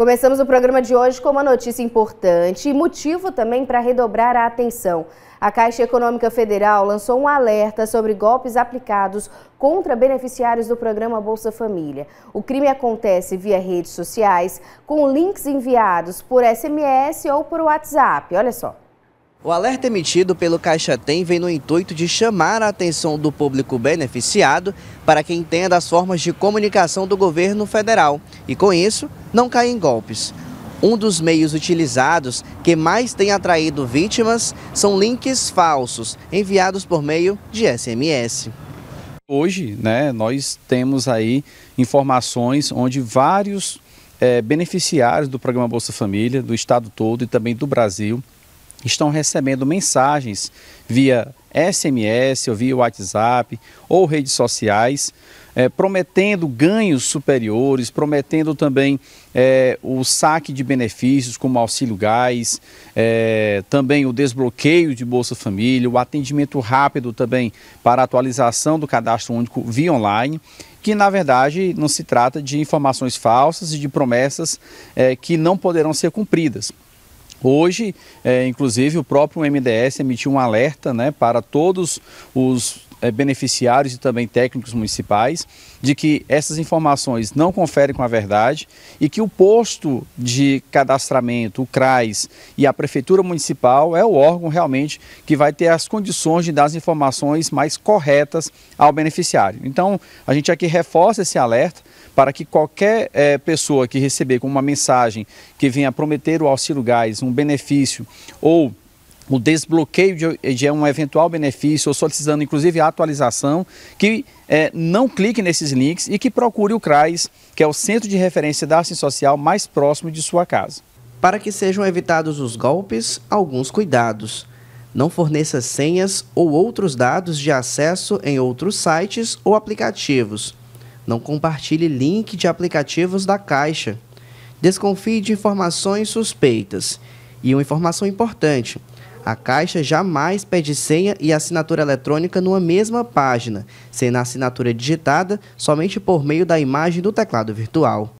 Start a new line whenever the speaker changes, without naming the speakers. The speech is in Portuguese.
Começamos o programa de hoje com uma notícia importante e motivo também para redobrar a atenção. A Caixa Econômica Federal lançou um alerta sobre golpes aplicados contra beneficiários do programa Bolsa Família. O crime acontece via redes sociais, com links enviados por SMS ou por WhatsApp. Olha só.
O alerta emitido pelo Caixa Tem vem no intuito de chamar a atenção do público beneficiado para quem entenda as formas de comunicação do governo federal e, com isso, não caia em golpes. Um dos meios utilizados que mais tem atraído vítimas são links falsos enviados por meio de SMS. Hoje,
né, nós temos aí informações onde vários é, beneficiários do programa Bolsa Família, do estado todo e também do Brasil, estão recebendo mensagens via SMS ou via WhatsApp ou redes sociais, é, prometendo ganhos superiores, prometendo também é, o saque de benefícios como auxílio gás, é, também o desbloqueio de Bolsa Família, o atendimento rápido também para atualização do cadastro único via online, que na verdade não se trata de informações falsas e de promessas que não poderão ser cumpridas. Hoje, é, inclusive, o próprio MDS emitiu um alerta né, para todos os é, beneficiários e também técnicos municipais de que essas informações não conferem com a verdade e que o posto de cadastramento, o CRAS e a Prefeitura Municipal é o órgão realmente que vai ter as condições de dar as informações mais corretas ao beneficiário. Então, a gente aqui reforça esse alerta para que qualquer é, pessoa que receber com uma mensagem que venha prometer o auxílio gás, um benefício ou o desbloqueio de, de, um eventual benefício, ou solicitando inclusive a atualização, que é, não clique nesses links e que procure o CRAS, que é o Centro de Referência da Assistência Social mais
próximo de sua casa. Para que sejam evitados os golpes, alguns cuidados. Não forneça senhas ou outros dados de acesso em outros sites ou aplicativos não compartilhe link de aplicativos da Caixa. Desconfie de informações suspeitas. E uma informação importante: a Caixa jamais pede senha e assinatura eletrônica numa mesma página, sendo a assinatura digitada somente por meio da imagem do teclado virtual.